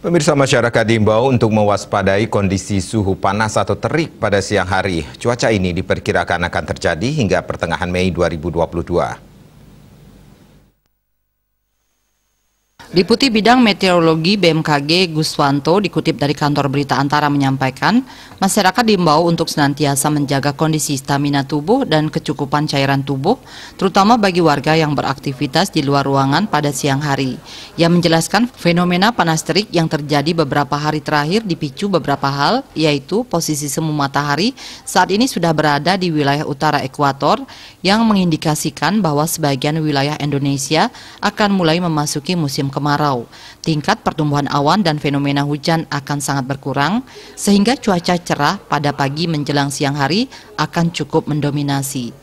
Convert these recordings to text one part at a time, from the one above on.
Pemirsa masyarakat diimbau untuk mewaspadai kondisi suhu panas atau terik pada siang hari. Cuaca ini diperkirakan akan terjadi hingga pertengahan Mei 2022. Deputi Bidang Meteorologi BMKG Guswanto dikutip dari kantor berita antara menyampaikan, masyarakat diimbau untuk senantiasa menjaga kondisi stamina tubuh dan kecukupan cairan tubuh, terutama bagi warga yang beraktivitas di luar ruangan pada siang hari. Ia menjelaskan fenomena panas terik yang terjadi beberapa hari terakhir dipicu beberapa hal, yaitu posisi semu matahari saat ini sudah berada di wilayah utara ekuator yang mengindikasikan bahwa sebagian wilayah Indonesia akan mulai memasuki musim kemarin kemarau. Tingkat pertumbuhan awan dan fenomena hujan akan sangat berkurang, sehingga cuaca cerah pada pagi menjelang siang hari akan cukup mendominasi.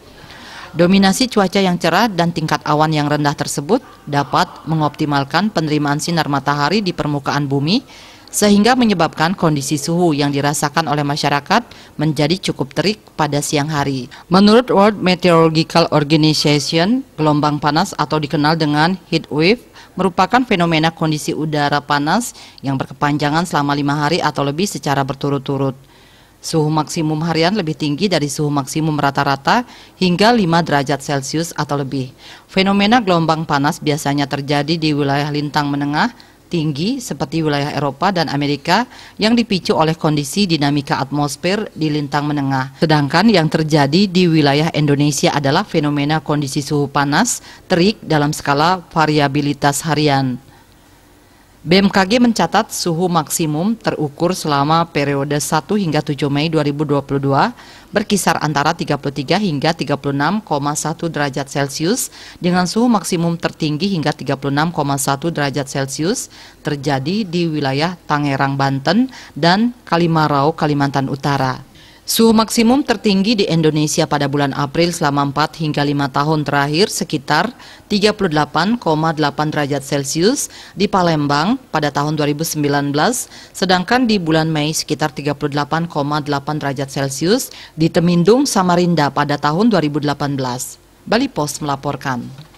Dominasi cuaca yang cerah dan tingkat awan yang rendah tersebut dapat mengoptimalkan penerimaan sinar matahari di permukaan bumi sehingga menyebabkan kondisi suhu yang dirasakan oleh masyarakat menjadi cukup terik pada siang hari. Menurut World Meteorological Organization, gelombang panas atau dikenal dengan heat wave merupakan fenomena kondisi udara panas yang berkepanjangan selama lima hari atau lebih secara berturut-turut. Suhu maksimum harian lebih tinggi dari suhu maksimum rata-rata hingga 5 derajat Celcius atau lebih. Fenomena gelombang panas biasanya terjadi di wilayah lintang menengah tinggi seperti wilayah Eropa dan Amerika yang dipicu oleh kondisi dinamika atmosfer di lintang menengah. Sedangkan yang terjadi di wilayah Indonesia adalah fenomena kondisi suhu panas, terik dalam skala variabilitas harian. BMKG mencatat suhu maksimum terukur selama periode 1 hingga 7 Mei 2022 berkisar antara 33 hingga 36,1 derajat Celcius dengan suhu maksimum tertinggi hingga 36,1 derajat Celcius terjadi di wilayah Tangerang, Banten dan Kalimarau, Kalimantan Utara. Suhu maksimum tertinggi di Indonesia pada bulan April selama 4 hingga 5 tahun terakhir sekitar 38,8 derajat Celcius di Palembang pada tahun 2019, sedangkan di bulan Mei sekitar 38,8 derajat Celcius di Temindung, Samarinda pada tahun 2018. Bali Post melaporkan.